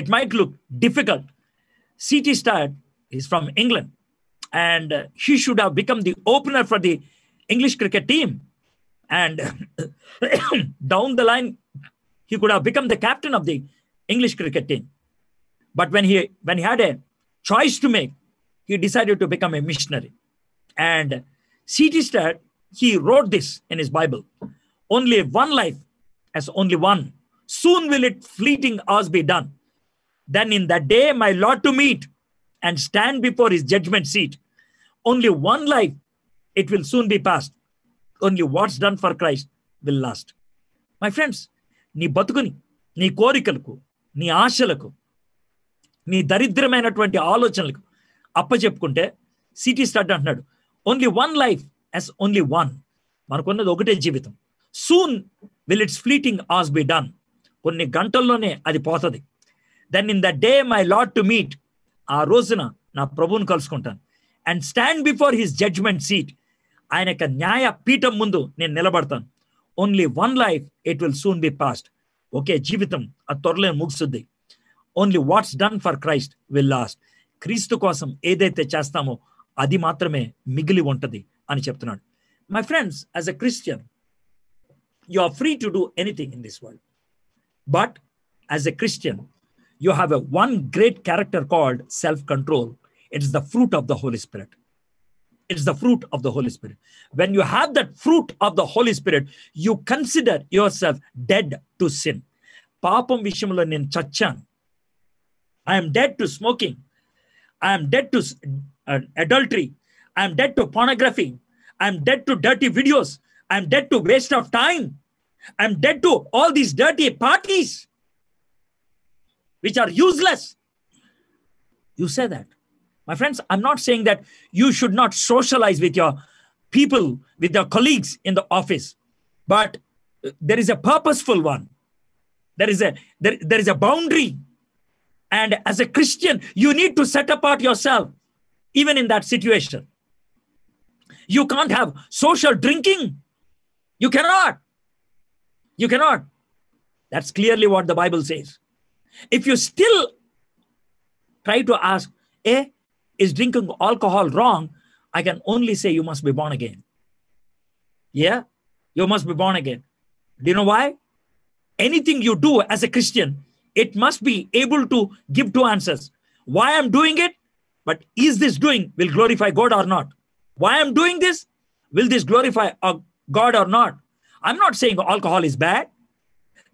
it might look difficult C T Studd is from England and he should have become the opener for the English cricket have and down the line he could have become the captain of the English cricket team. But when he when he had a choice to make, he decided to become a missionary. And C.T. Sturt he wrote this in his Bible. Only one life as only one. Soon will it fleeting hours be done. Then in that day my Lord to meet and stand before his judgment seat. Only one life, it will soon be passed Only what's done for Christ will last. my friends నీ బతుకుని నీ కోరికలకు నీ ఆశలకు నీ దరిద్రమైనటువంటి ఆలోచనలకు అప్పచెప్పుకుంటే సిటీ స్టార్ట్ అంటున్నాడు only one life as only one మనకున్నది ఒకటే జీవితం soon will it's fleeting as be done కొన్ని గంటల్లోనే అది పోతుంది then in the day my lord to meet ఆ రోజున నా ప్రభువును కలుసుకుంటాను and stand before his judgement seat ఆయన యొక్క న్యాయ పీఠం ముందు నేను నిలబడతాను only one life it will soon be past ఒకే జీవితం ఆ త్వరలో ముగుస్తుంది only what's done for Christ will last Kristu కోసం ఏదైతే చేస్తామో అది మాత్రమే మిగిలి ఉంటుంది అని చెప్తున్నాడు my friends as a Christian you are free to do anything in this world but as a Christian you have a one great character called self control it's the fruit of the Holy Spirit it's the fruit of the Holy Spirit. When you have that fruit of the Holy Spirit, you consider yourself dead to sin. పాపం విషయంలో నేను చచ్చాను I'm dead to smoking I'm dead to adultery I'm dead to pornography. I'm dead to dirty videos. I'm dead to waste of time. I'm dead to all these dirty parties, which are useless. You say that. My friends, I'm not saying that you should not socialize with your people, with your colleagues in the office, but uh, there is a purposeful one. There is a, there, there is a boundary. And as a Christian, you need to set apart yourself, even in that situation. You can't have social drinking. You cannot. You cannot. That's clearly what the Bible says. If you still try to ask, eh, is drinking alcohol wrong? I can only say you must be born again. Yeah? You must be born again. Do you know why? Anything you do as a Christian, it must be able to give two answers. Why I'm doing it, but is this doing will glorify God or not? Why I'm doing this? Will this glorify uh, God or not? I'm not saying alcohol is bad.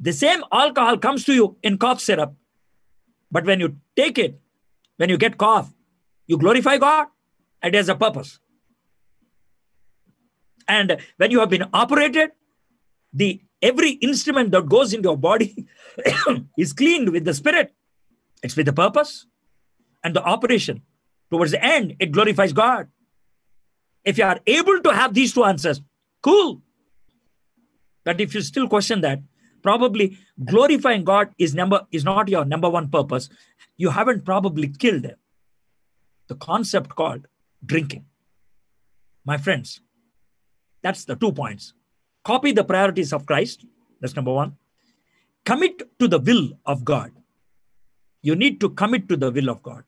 The same alcohol comes to you in cough syrup. But when you take it, when you get cough, you glorify God. It has a purpose. And when you have been operated, the every instrument that goes into your body (coughs) is cleaned with the spirit. It's with a purpose. And the operation towards the end, it glorifies God. If you are able to have these two answers, cool. But if you still question that, probably glorifying God is number is not your number one purpose. You haven't probably killed them. The concept called drinking. My friends, that's the two points. Copy the priorities of Christ. That's number one. Commit to the will of God. You need to commit to the will of God.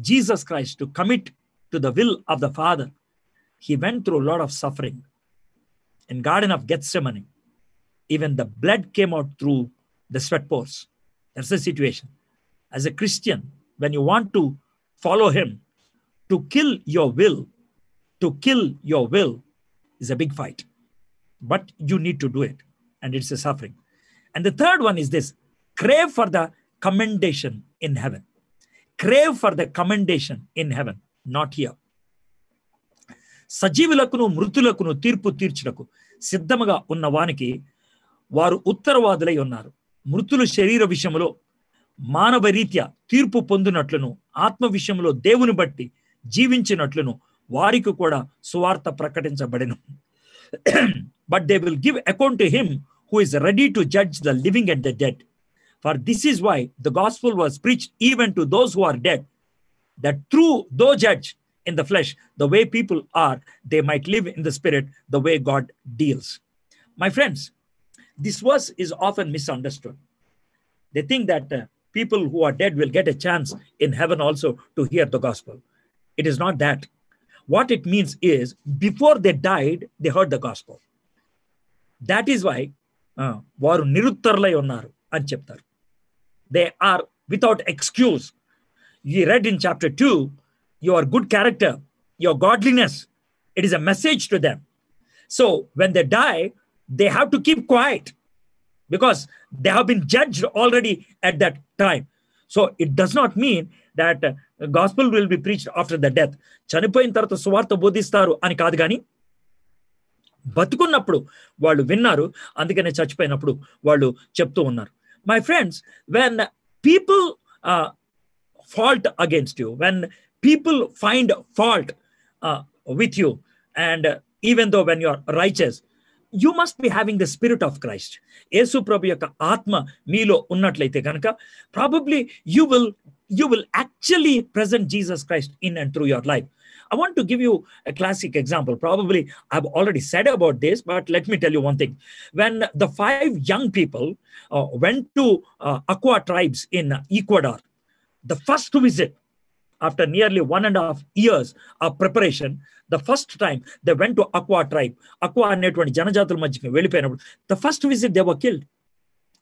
Jesus Christ to commit to the will of the Father he went through a lot of suffering. In Garden of Gethsemane, even the blood came out through the sweat pores. That's the situation. As a Christian, when you want to follow him, to kill your will, to kill your will is a big fight. But you need to do it, and it's a suffering. And the third one is this crave for the commendation in heaven. Crave for the commendation in heaven, not here. సజీవులకును మృతులకును తీర్పు తీర్చులకు సిద్ధముగా ఉన్న వానికి వారు ఉత్తరవాదులై ఉన్నారు మృతులు శరీర విషయంలో మానవ రీత్యా తీర్పు పొందినట్లును ఆత్మ విషయంలో దేవుని బట్టి జీవించినట్లును వారికి కూడా సువార్త ప్రకటించబడిను but they will give account to him who is ready to judge the living and the dead for this is why the gospel was preach even to those who are dead that through though judge in the flesh, the way people are, they might live in the spirit, the way God deals. My friends, this verse is often misunderstood. They think that uh, people who are dead will get a chance in heaven also to hear the gospel. It is not that. What it means is before they died, they heard the gospel. That is why uh, వారు నిరుత్తరులై ఉన్నారు అని చెప్తారు they are without excuse ఈ your good character, your godliness. It is a message to them. So when they die, they have to keep quiet because they have been judged already at that time. So it does not mean that uh, gospel will be preached after the death. చనిపోయిన తర్వాత సువార్త బోధిస్తారు అని కాదు కానీ బతుకున్నప్పుడు వాళ్ళు విన్నారు అందుకనే చచ్చిపోయినప్పుడు వాళ్ళు చెప్తూ ఉన్నారు my friends when people fault against you when people find fault uh, with you and uh, even though when you are righteous you must be having the spirit of Christ. Yesu ప్రభు యొక్క atma మీలో ఉన్నట్లయితే కనుక Probably you will you will actually present Jesus Christ in and through your life. I want to give you a classic example. Probably I've already said about this, but let me tell you one thing. When the five young people uh, went to uh, Aqua tribes in Ecuador, the first visit after nearly one and a half years of preparation, the first time they went to Aqua tribe, Aqua అనేటువంటి జనజాతుల మధ్యకి the first visit they were killed.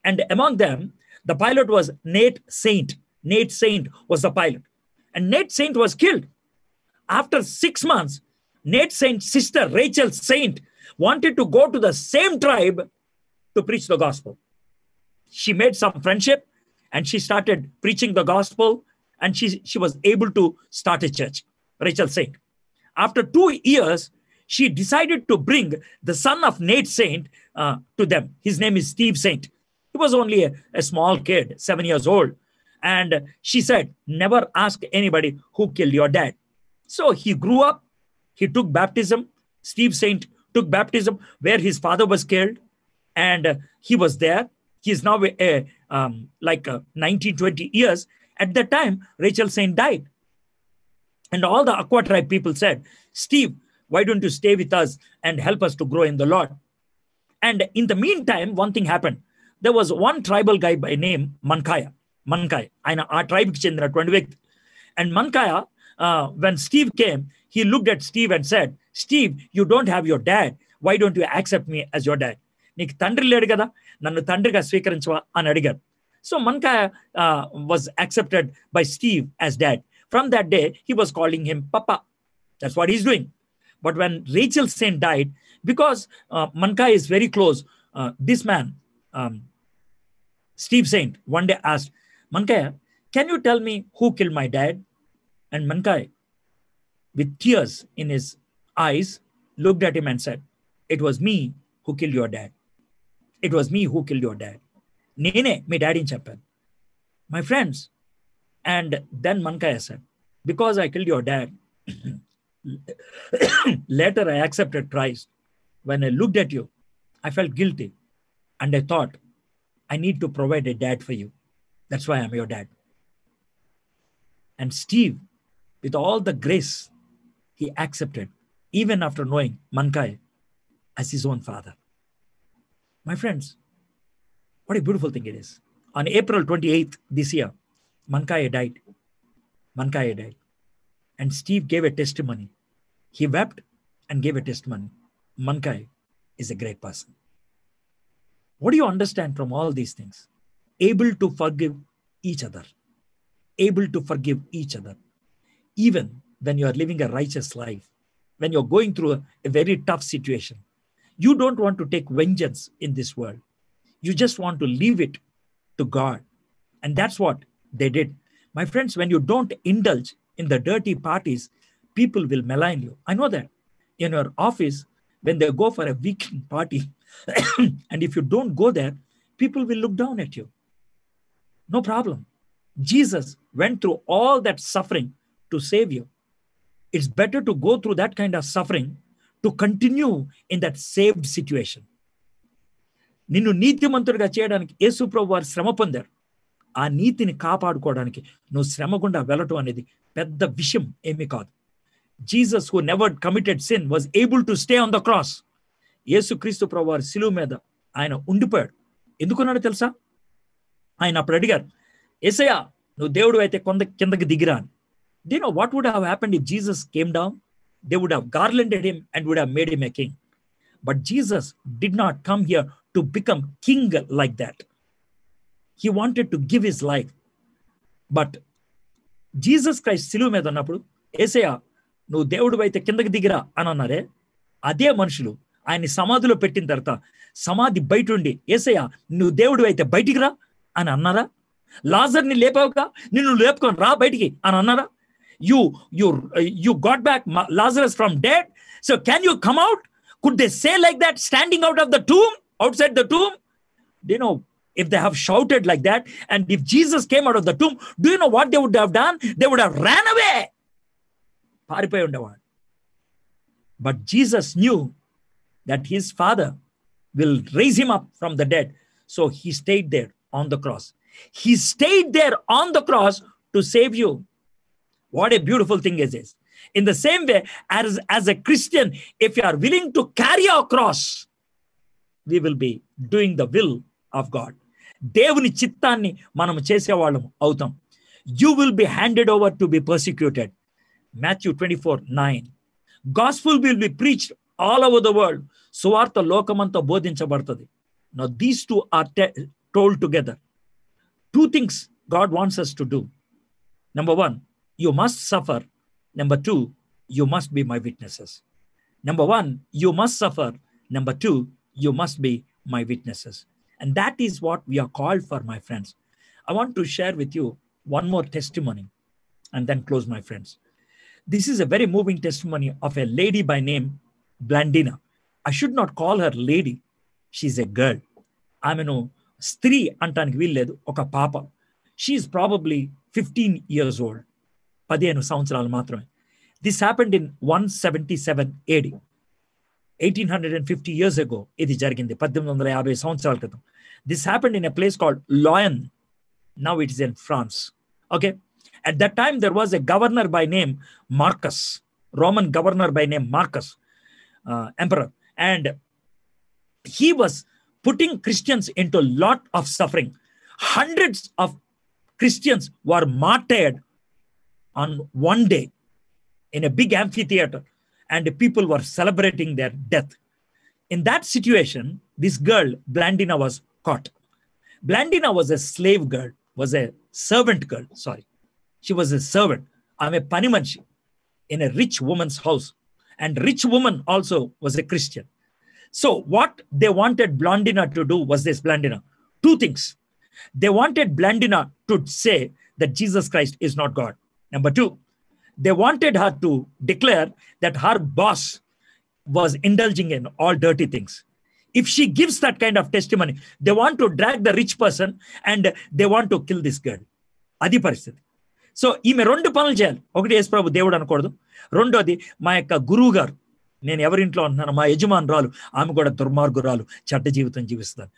And among them, the pilot was Nate Saint. Nate Saint was the pilot. And Nate Saint was killed. After six months, Nate Saint's sister, Rachel Saint, wanted to go to the same tribe to preach the gospel. She made some friendship and she started preaching the gospel and she, she was able to start a church, Rachel Saint. After two years, she decided to bring the son of Nate Saint uh, to them. His name is Steve Saint. He was only a, a small kid, seven years old. And she said, Never ask anybody who killed your dad. So he grew up, he took baptism. Steve Saint took baptism where his father was killed, and he was there. He is now a, um, like uh, 19, 20 years. At that time, Rachel Saint died. And all the Aqua tribe people said, Steve, why don't you stay with us and help us to grow in the Lord? And in the meantime, one thing happened. There was one tribal guy by name Mankaya. Mankaya. our ఆ ట్రైబ్కి చెందిన and Mankaya, uh, when Steve came, he looked at Steve and said, "Steve, you don't have your dad. Why don't you accept me as your dad?" నీకు తండ్రి లేడు కదా నన్ను తండ్రిగా స్వీకరించవా అని అడిగారు so Manka uh, was accepted by Steve as dad. From that day, he was calling him Papa. That's what he's doing. But when Rachel Saint died, because uh, Manka is very close, uh, this man, um, Steve Saint, one day asked, Manka, can you tell me who killed my dad? And Manka, with tears in his eyes, looked at him and said, It was me who killed your dad. It was me who killed your dad my dad in Japan. My friends, and then Mankai said, "Because I killed your dad, (coughs) later i accepted christ when i looked at you i felt guilty and i thought i need to provide a dad for you that's why i'm your dad and steve with all the grace he accepted even after knowing mankai as his own father my friends what a beautiful thing it is. On April 28th this year, Mankai died. Mankai died. And Steve gave a testimony. He wept and gave a testimony. Mankai is a great person. What do you understand from all these things? Able to forgive each other. Able to forgive each other. Even when you are living a righteous life, when you're going through a, a very tough situation, you don't want to take vengeance in this world. You just want to leave it to God. And that's what they did. My friends, when you don't indulge in the dirty parties, people will malign you. I know that. In your office, when they go for a weekend party, (coughs) and if you don't go there, people will look down at you. No problem. Jesus went through all that suffering to save you. It's better to go through that kind of suffering to continue in that saved situation. నిన్ను నీతిమంతుడిగా చేయడానికి యేసుప్రభు వారు శ్రమ పొందారు ఆ నీతిని కాపాడుకోవడానికి నువ్వు శ్రమ గుండా వెళ్ళటం అనేది పెద్ద విషయం ఏమీ కాదు Jesus who never committed sin was able to stay on the cross Yesukristu ప్రభు వారి సిలువు మీద ఆయన ఉండిపోయాడు ఎందుకున్నాడు తెలుసా ఆయన అప్పుడు అడిగారు ఎసయా నువ్వు దేవుడు అయితే కొంత కిందకి దిగిరా అని దీని what would have happened if Jesus came down they would have garlanded him and would have made him a king but Jesus did not come here to become king like that. He wanted to give his life. But Jesus Christ సిలువు మీద ఉన్నప్పుడు ఏసయ్య నువ్వు దేవుడు అయితే కిందకి దిగిరా అని అన్నారే అదే మనుషులు ఆయన్ని సమాధిలో పెట్టిన తర్వాత సమాధి బయట ఉండి ఏసయ్య నువ్వు దేవుడు అయితే బయటికి రా అని అన్నారా లాజర్ని లేపావుగా నిన్ను లేపుకొని రా బయటికి అని అన్నారా you you you got back Lazarus from dead so can you come out could they say like that standing out of the tomb outside the tomb? you know if they have shouted like that and if Jesus came out of the tomb, do you know what they would have done? They would have ran away. But Jesus knew that his father will raise him up from the dead. So he stayed there on the cross. He stayed there on the cross to save you. What a beautiful thing is this. In the same way, as, as a Christian, if you are willing to carry your cross, we will be doing the will of God దేవుని చిత్తాన్ని మనం చేసేవాళ్ళం అవుతాం you will be handed over to be persecuted Matthew twenty four nine gospel will be preach all over the world సువార్త లోకమంతా బోధించబడుతుంది నా these two are told together two things God wants us to do number one you must suffer number two you must be my witnesses number one you must suffer number two you must be my witnesses. And that is what we are called for, my friends. I want to share with you one more testimony and then close, my friends. This is a very moving testimony of a lady by name Blandina. I should not call her lady. She's a girl. ఆమెను స్త్రీ అంటానికి వీల్లేదు ఒక పాప she probably fifteen years old పదిహేను సంవత్సరాలు మాత్రమే this happened in eighteen hundred and fifty years ago ఇది జరిగింది పద్దెనిమిది వందల యాభై సంవత్సరాల క్రితం this happened in a place called Lyon now it is in France okay at that time there was a governor by name Marcus Roman governor by name Marcus emperor and he was putting Christians into a lot of suffering. Hundreds of Christians were martyred on one day in a big amphitheater and people were celebrating their death. In that situation, this girl, Blandina, was caught. Blandina was a slave girl, was a servant girl, sorry. She was a servant. I'm a Panimanshi in a rich woman's house. And rich woman also was a Christian. So what they wanted Blandina to do was this, Blandina. Two things. They wanted Blandina to say that Jesus Christ is not God. Number two, They wanted her to declare that her boss was indulging in all dirty things. If she gives that kind of testimony, they want to drag the rich person and they want to kill this girl. అది పరిస్థితి so ఈమె రెండు పనులు చేయాలి ఒకటి యేసు ప్రభు దేవుడు అనకూడదు రెండోది మా యొక్క గురువు గారు నేను ఎవరింట్లో ఉంటున్నాను మా యజమానురాలు ఆమె కూడా దుర్మార్గురాలు చెడ్డ జీవితం జీవిస్తాను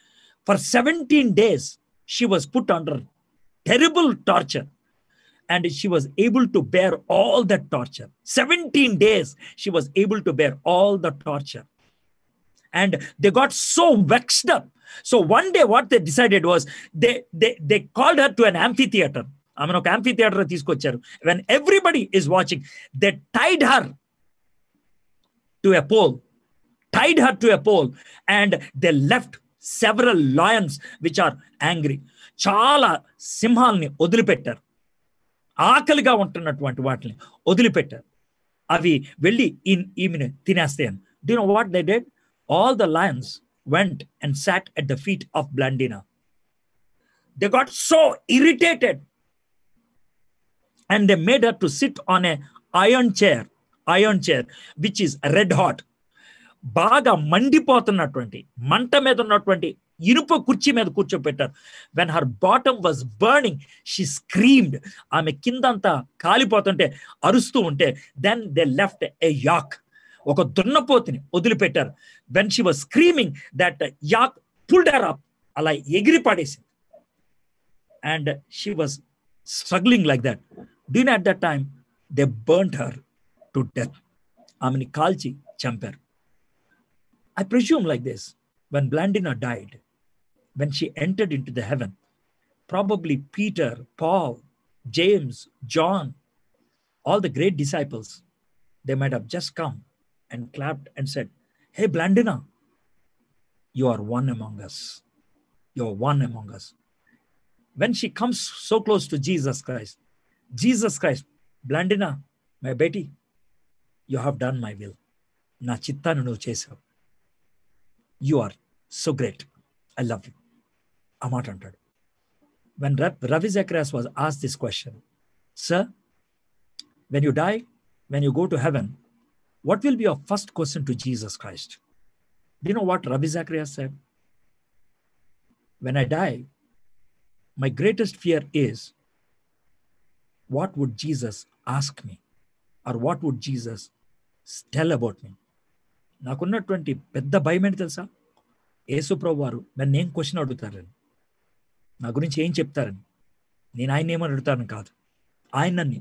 for seventeen days she was put under terrible torture and she was able to bear all that torture. 17 days, she was able to bear all the torture. And they got so vexed up. So one day, what they decided was they, they, they called her to an amphitheater. I mean, okay, amphitheater, this when everybody is watching, they tied her to a pole, tied her to a pole, and they left several lions which are angry. చాలా సింహాలని వదిలిపెట్టారు ఆకలిగా ఉంటున్నటువంటి వాటిని వదిలిపెట్టారు అవి వెళ్ళి ఈ ఈమెను తినేస్తాయని do know what they did all the lions went and sat at the feet of Blandina they got so irritated and they made her to sit on a iron chair iron chair which is red hot బాగా మండిపోతున్నటువంటి మంట మీద ఉన్నటువంటి ఇనుప కుర్చీ మీద కూర్చోబెట్టారు when her bottom was burning she screamed ఆమె కిందంతా కాలిపోతుంటే అరుస్తూ ఉంటే then they left a yak ఒక దున్నపోతిని వదిలిపెట్టారు when she was screaming that yak pulled her up అలా ఎగిరి పడేసింది and she was struggling like that then at that time they burn her to death ఆమెని కాల్చి చంపారు I presume like this when Blandina died when she entered into the heaven. Probably Peter, Paul, James, John, all the great disciples, they might have just come and clapped and said, Hey, Blandina, you are one among us. You are one among us. When she comes so close to Jesus Christ, Jesus Christ, Blandina, my Betty, you have done my will. నా చిత్తాను నువ్వు You are so great. I love you. ఆ మాట అంటాడు when Ravi Zacharias was ఆస్ this question sir when you die when you go to heaven what will be your first question to Jesus Christ? Do you know what Rabbi Zacharias said? When I die, my greatest fear is what would Jesus ask me? Or what would Jesus tell about me? నాకున్నటువంటి పెద్ద భయం ఏంటి తెలుసా యేసుప్రభు వారు నన్ను ఏం question అడుగుతారని నా గురించి ఏం చెప్తారని నేను ఆయన ఏమని అడుగుతాను కాదు ఆయన నన్ను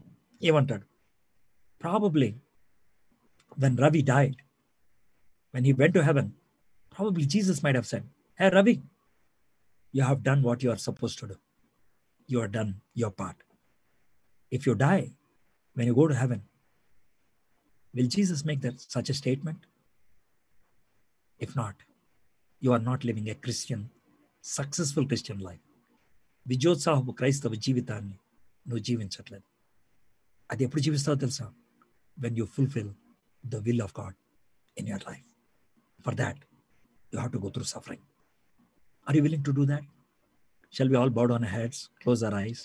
ఏమంటాడు probably when Ravi died when he went to heaven probably Jesus might have said hey Ravi you have done what you are suppose to do you are done your part if you die when you go to heaven will Jesus make that such a statement if not you are not living a Christian, successful Christian life. విజయోత్సాహపు క్రైస్తవ జీవితాన్ని నువ్వు జీవించట్లేదు అది ఎప్పుడు జీవిస్తావో తెలుసా when you fulfil the will of God in your life for that you have to go through suffering are you willing to do that shell we all bowed on heads close our ice